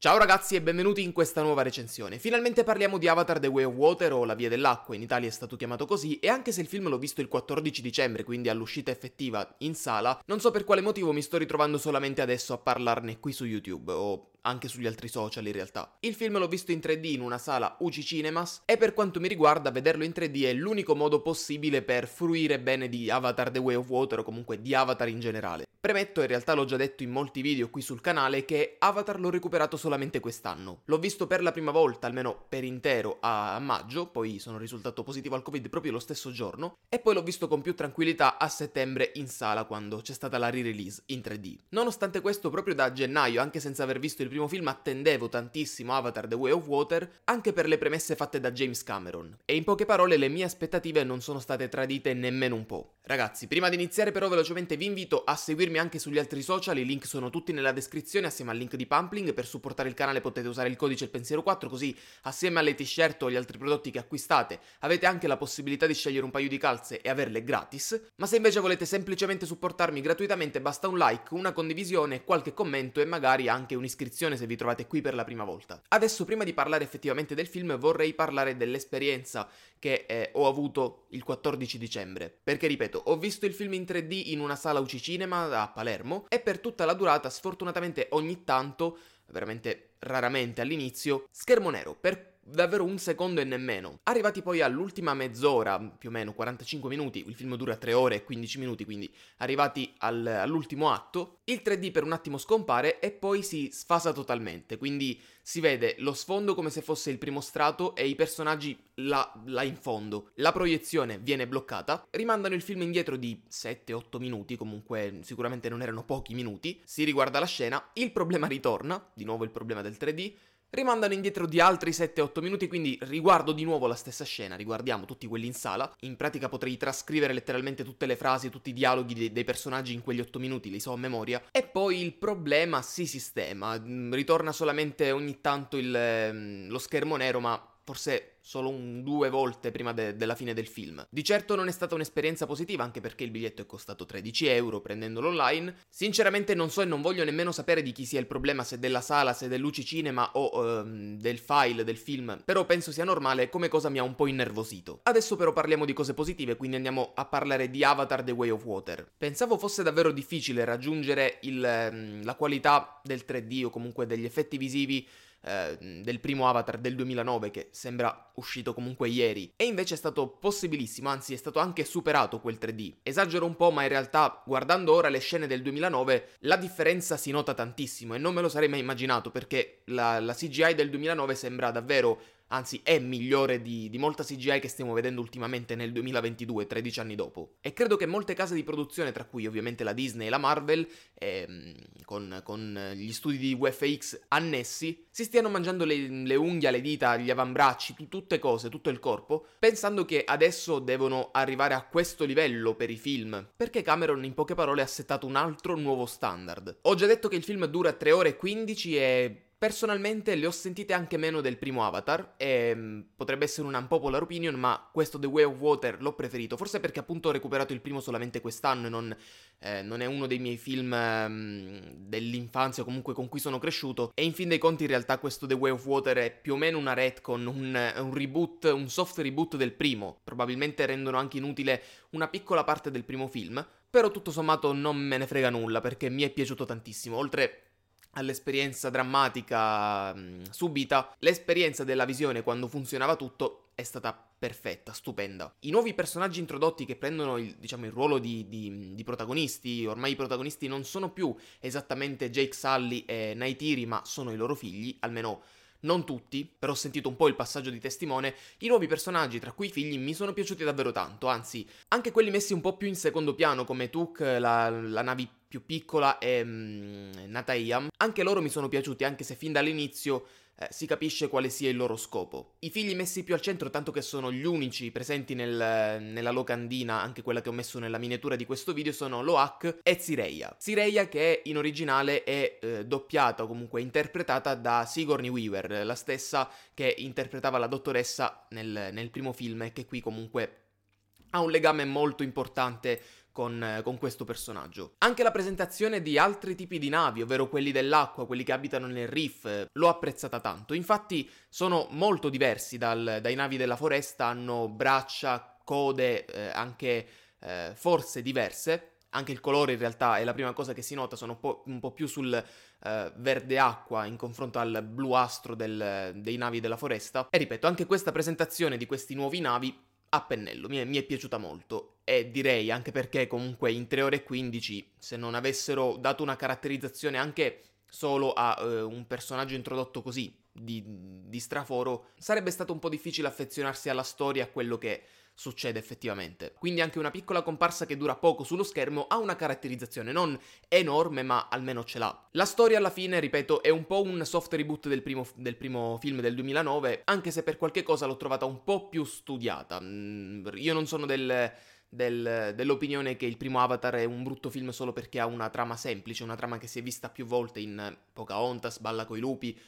Ciao ragazzi e benvenuti in questa nuova recensione. Finalmente parliamo di Avatar The Way of Water o La Via dell'Acqua, in Italia è stato chiamato così, e anche se il film l'ho visto il 14 dicembre, quindi all'uscita effettiva in sala, non so per quale motivo mi sto ritrovando solamente adesso a parlarne qui su YouTube, o anche sugli altri social in realtà. Il film l'ho visto in 3D in una sala UC Cinemas e per quanto mi riguarda vederlo in 3D è l'unico modo possibile per fruire bene di Avatar The Way of Water o comunque di Avatar in generale. Premetto, in realtà l'ho già detto in molti video qui sul canale, che Avatar l'ho recuperato solamente quest'anno. L'ho visto per la prima volta, almeno per intero, a maggio, poi sono risultato positivo al Covid proprio lo stesso giorno, e poi l'ho visto con più tranquillità a settembre in sala quando c'è stata la re-release in 3D. Nonostante questo, proprio da gennaio, anche senza aver visto il primo film, attendevo tantissimo Avatar The Way of Water, anche per le premesse fatte da James Cameron. E in poche parole le mie aspettative non sono state tradite nemmeno un po'. Ragazzi, prima di iniziare però velocemente vi invito a seguirmi anche sugli altri social, i link sono tutti nella descrizione assieme al link di Pumpling, per supportare il canale potete usare il codice elpensiero 4 così assieme alle t-shirt o agli altri prodotti che acquistate avete anche la possibilità di scegliere un paio di calze e averle gratis, ma se invece volete semplicemente supportarmi gratuitamente basta un like, una condivisione, qualche commento e magari anche un'iscrizione se vi trovate qui per la prima volta. Adesso prima di parlare effettivamente del film vorrei parlare dell'esperienza che eh, ho avuto il 14 dicembre, perché ripeto, ho visto il film in 3D in una sala UC Cinema giornata Palermo e per tutta la durata sfortunatamente ogni tanto veramente raramente all'inizio, schermo nero per davvero un secondo e nemmeno. Arrivati poi all'ultima mezz'ora, più o meno 45 minuti, il film dura 3 ore e 15 minuti, quindi arrivati al, all'ultimo atto, il 3D per un attimo scompare e poi si sfasa totalmente, quindi si vede lo sfondo come se fosse il primo strato e i personaggi là, là in fondo. La proiezione viene bloccata, rimandano il film indietro di 7-8 minuti, comunque sicuramente non erano pochi minuti, si riguarda la scena, il problema ritorna, di nuovo il problema del 3D, Rimandano indietro di altri 7-8 minuti, quindi riguardo di nuovo la stessa scena, riguardiamo tutti quelli in sala. In pratica potrei trascrivere letteralmente tutte le frasi, tutti i dialoghi dei, dei personaggi in quegli 8 minuti, li so a memoria. E poi il problema si sistema, mm, ritorna solamente ogni tanto il, mm, lo schermo nero, ma forse solo un due volte prima de- della fine del film. Di certo non è stata un'esperienza positiva, anche perché il biglietto è costato 13 euro prendendolo online. Sinceramente non so e non voglio nemmeno sapere di chi sia il problema, se della sala, se del Luci Cinema o ehm, del file del film, però penso sia normale come cosa mi ha un po' innervosito. Adesso però parliamo di cose positive, quindi andiamo a parlare di Avatar The Way of Water. Pensavo fosse davvero difficile raggiungere il, ehm, la qualità del 3D o comunque degli effetti visivi eh, del primo Avatar del 2009 che sembra uscito comunque ieri. E invece è stato possibilissimo, anzi è stato anche superato quel 3D. Esagero un po', ma in realtà guardando ora le scene del 2009 la differenza si nota tantissimo e non me lo sarei mai immaginato perché la, la CGI del 2009 sembra davvero anzi è migliore di, di, molta CGI che stiamo vedendo ultimamente nel 2022, 13 anni dopo. E credo che molte case di produzione, tra cui ovviamente la Disney e la Marvel, ehm, con, con, gli studi di UFX annessi, si stiano mangiando le, le unghie, le dita, gli avambracci, t- tutte cose, tutto il corpo, pensando che adesso devono arrivare a questo livello per i film, perché Cameron in poche parole ha settato un altro nuovo standard. Ho già detto che il film dura 3 ore e 15 e Personalmente le ho sentite anche meno del primo Avatar, e ehm, potrebbe essere un unpopular opinion, ma questo The Way of Water l'ho preferito, forse perché appunto ho recuperato il primo solamente quest'anno e non, eh, non è uno dei miei film eh, dell'infanzia comunque con cui sono cresciuto, e in fin dei conti in realtà questo The Way of Water è più o meno una retcon, un, un reboot, un soft reboot del primo, probabilmente rendono anche inutile una piccola parte del primo film, però tutto sommato non me ne frega nulla perché mi è piaciuto tantissimo, oltre all'esperienza drammatica mh, mm, subita, l'esperienza della visione quando funzionava tutto è stata perfetta, stupenda. I nuovi personaggi introdotti che prendono il, diciamo, il ruolo di, di, di, protagonisti, ormai i protagonisti non sono più esattamente Jake Sully e Naitiri, ma sono i loro figli, almeno non tutti, però ho sentito un po' il passaggio di testimone, i nuovi personaggi, tra cui i figli, mi sono piaciuti davvero tanto, anzi, anche quelli messi un po' più in secondo piano, come Tuk, la, la navi più piccola e um, Natayam. Anche loro mi sono piaciuti, anche se fin dall'inizio eh, si capisce quale sia il loro scopo. I figli messi più al centro, tanto che sono gli unici presenti nel, nella locandina, anche quella che ho messo nella miniatura di questo video, sono Loak e Sireia. Sireia che in originale è eh, doppiata o comunque interpretata da Sigourney Weaver, la stessa che interpretava la dottoressa nel, nel primo film e che qui comunque ha un legame molto importante con, eh, con, questo personaggio. Anche la presentazione di altri tipi di navi, ovvero quelli dell'acqua, quelli che abitano nel Reef, eh, l'ho apprezzata tanto. Infatti sono molto diversi dal, dai navi della foresta, hanno braccia, code, eh, anche eh, forze diverse. Anche il colore in realtà è la prima cosa che si nota, sono un po', un po più sul eh, verde acqua in confronto al bluastro del, dei navi della foresta. E ripeto, anche questa presentazione di questi nuovi navi a pennello mi è, mi è piaciuta molto. E eh, direi anche perché comunque in 3 ore e 15, se non avessero dato una caratterizzazione anche solo a eh, un personaggio introdotto così di, di, straforo, sarebbe stato un po' difficile affezionarsi alla storia a quello che succede effettivamente. Quindi anche una piccola comparsa che dura poco sullo schermo ha una caratterizzazione non enorme, ma almeno ce l'ha. La storia alla fine, ripeto, è un po' un soft reboot del primo, del primo film del 2009, anche se per qualche cosa l'ho trovata un po' più studiata. Mm, io non sono del del, dell'opinione che il primo Avatar è un brutto film solo perché ha una trama semplice, una trama che si è vista più volte in Pocahontas, Balla coi lupi,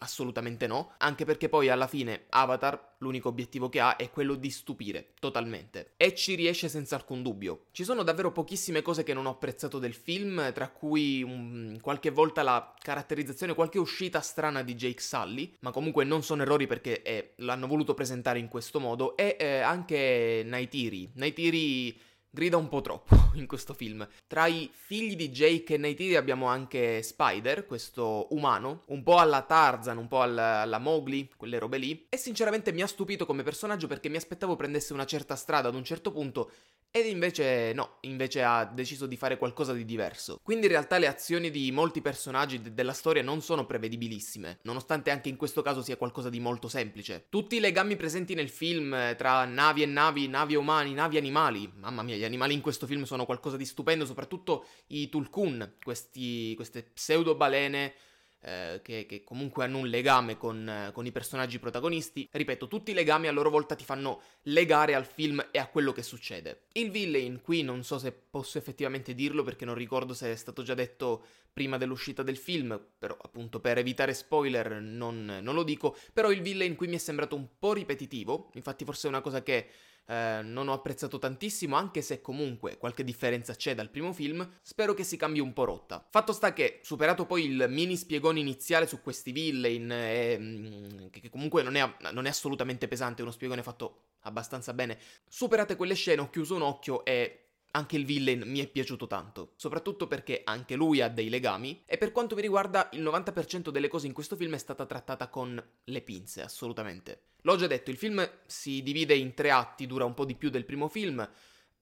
Assolutamente no, anche perché poi alla fine Avatar l'unico obiettivo che ha è quello di stupire totalmente e ci riesce senza alcun dubbio. Ci sono davvero pochissime cose che non ho apprezzato del film, tra cui um, qualche volta la caratterizzazione, qualche uscita strana di Jake Sully, ma comunque non sono errori perché eh, l'hanno voluto presentare in questo modo e eh, anche Naitiri. Naitiri grida un po' troppo in questo film. Tra i figli di Jake e Nightingale abbiamo anche Spider, questo umano, un po' alla Tarzan, un po' alla, alla Mowgli, quelle robe lì, e sinceramente mi ha stupito come personaggio perché mi aspettavo prendesse una certa strada ad un certo punto ed invece no, invece ha deciso di fare qualcosa di diverso. Quindi in realtà le azioni di molti personaggi de- della storia non sono prevedibilissime, nonostante anche in questo caso sia qualcosa di molto semplice. Tutti i legami presenti nel film eh, tra navi e navi, navi umani, navi animali, mamma mia, gli animali in questo film sono qualcosa di stupendo, soprattutto i Tulkun, questi, queste pseudo balene eh, che, che, comunque hanno un legame con, eh, con, i personaggi protagonisti. Ripeto, tutti i legami a loro volta ti fanno legare al film e a quello che succede. Il villain qui non so se posso effettivamente dirlo perché non ricordo se è stato già detto prima dell'uscita del film, però appunto per evitare spoiler non, non lo dico, però il villain qui mi è sembrato un po' ripetitivo, infatti forse è una cosa che eh, non ho apprezzato tantissimo, anche se comunque qualche differenza c'è dal primo film, spero che si cambi un po' rotta. Fatto sta che, superato poi il mini spiegone iniziale su questi villain, eh, che comunque non è, non è assolutamente pesante, è uno spiegone fatto abbastanza bene, superate quelle scene, ho chiuso un occhio e anche il villain mi è piaciuto tanto, soprattutto perché anche lui ha dei legami e per quanto mi riguarda il 90% delle cose in questo film è stata trattata con le pinze, assolutamente. L'ho già detto, il film si divide in tre atti, dura un po' di più del primo film,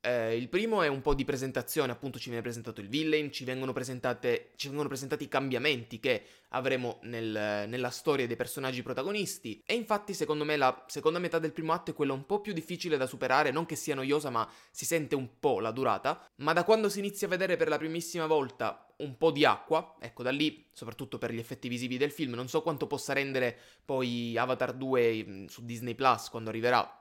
eh, il primo è un po' di presentazione, appunto ci viene presentato il villain, ci vengono, ci vengono presentati i cambiamenti che avremo nel, nella storia dei personaggi protagonisti e infatti secondo me la seconda metà del primo atto è quella un po' più difficile da superare, non che sia noiosa ma si sente un po' la durata, ma da quando si inizia a vedere per la primissima volta un po' di acqua, ecco da lì, soprattutto per gli effetti visivi del film, non so quanto possa rendere poi Avatar 2 mm, su Disney Plus quando arriverà,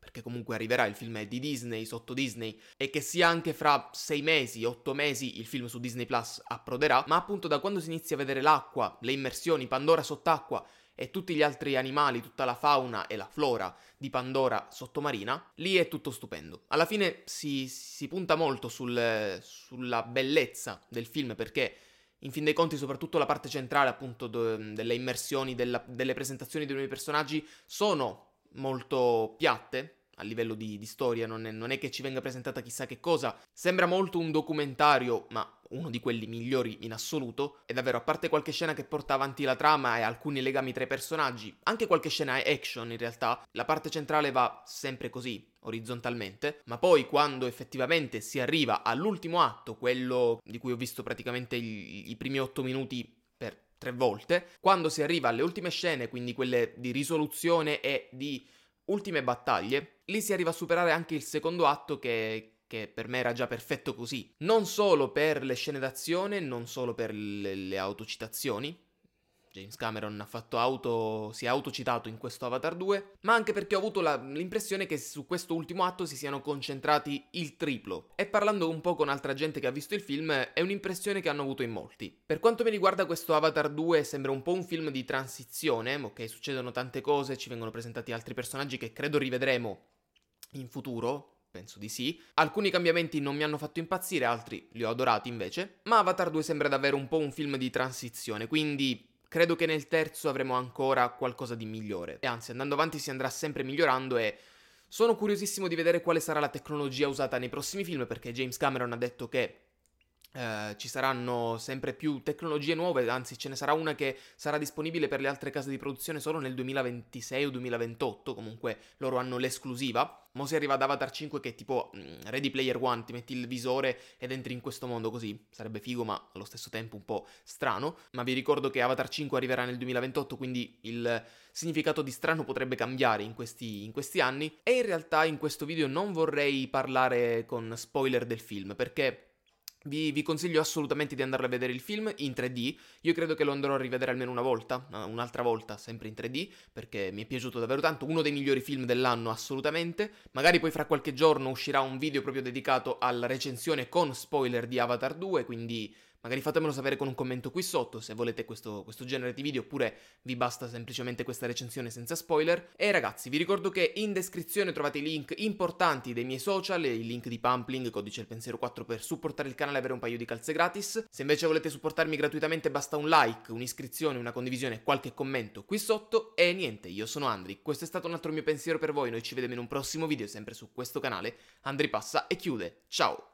perché comunque arriverà il film è di Disney, sotto Disney, e che sia anche fra sei mesi, otto mesi il film su Disney Plus approderà, ma appunto da quando si inizia a vedere l'acqua, le immersioni, Pandora sott'acqua e tutti gli altri animali, tutta la fauna e la flora di Pandora sottomarina, lì è tutto stupendo. Alla fine si, si punta molto sul, sulla bellezza del film perché in fin dei conti, soprattutto la parte centrale, appunto, de, delle immersioni, della, delle presentazioni dei nuovi personaggi, sono molto piatte, a livello di, di storia, non è, non è, che ci venga presentata chissà che cosa. Sembra molto un documentario, ma uno di quelli migliori in assoluto. E davvero, a parte qualche scena che porta avanti la trama e alcuni legami tra i personaggi, anche qualche scena action in realtà, la parte centrale va sempre così, orizzontalmente, ma poi quando effettivamente si arriva all'ultimo atto, quello di cui ho visto praticamente i, i primi otto minuti tre volte, quando si arriva alle ultime scene, quindi quelle di risoluzione e di ultime battaglie, lì si arriva a superare anche il secondo atto che, che per me era già perfetto così. Non solo per le scene d'azione, non solo per le, le autocitazioni, James Cameron ha fatto auto, si è autocitato in questo Avatar 2, ma anche perché ho avuto la, l'impressione che su questo ultimo atto si siano concentrati il triplo. E parlando un po' con altra gente che ha visto il film, è un'impressione che hanno avuto in molti. Per quanto mi riguarda questo Avatar 2 sembra un po' un film di transizione, ok, succedono tante cose, ci vengono presentati altri personaggi che credo rivedremo in futuro, penso di sì. Alcuni cambiamenti non mi hanno fatto impazzire, altri li ho adorati invece, ma Avatar 2 sembra davvero un po' un film di transizione, quindi Credo che nel terzo avremo ancora qualcosa di migliore. E anzi, andando avanti si andrà sempre migliorando e sono curiosissimo di vedere quale sarà la tecnologia usata nei prossimi film perché James Cameron ha detto che eh, ci saranno sempre più tecnologie nuove, anzi ce ne sarà una che sarà disponibile per le altre case di produzione solo nel 2026 o 2028, comunque loro hanno l'esclusiva. Mo si arriva ad Avatar 5 che è tipo mh, mm, Ready Player One, ti metti il visore ed entri in questo mondo così, sarebbe figo ma allo stesso tempo un po' strano, ma vi ricordo che Avatar 5 arriverà nel 2028 quindi il significato di strano potrebbe cambiare in questi, in questi anni e in realtà in questo video non vorrei parlare con spoiler del film perché vi, vi, consiglio assolutamente di andarlo a vedere il film in 3D, io credo che lo andrò a rivedere almeno una volta, un'altra volta, sempre in 3D, perché mi è piaciuto davvero tanto, uno dei migliori film dell'anno assolutamente, magari poi fra qualche giorno uscirà un video proprio dedicato alla recensione con spoiler di Avatar 2, quindi Magari fatemelo sapere con un commento qui sotto se volete questo, questo genere di video oppure vi basta semplicemente questa recensione senza spoiler. E ragazzi vi ricordo che in descrizione trovate i link importanti dei miei social, il link di Pumpling, codice il pensiero 4 per supportare il canale e avere un paio di calze gratis. Se invece volete supportarmi gratuitamente basta un like, un'iscrizione, una condivisione, qualche commento qui sotto. E niente, io sono Andri, questo è stato un altro mio pensiero per voi, noi ci vediamo in un prossimo video sempre su questo canale. Andri passa e chiude, ciao!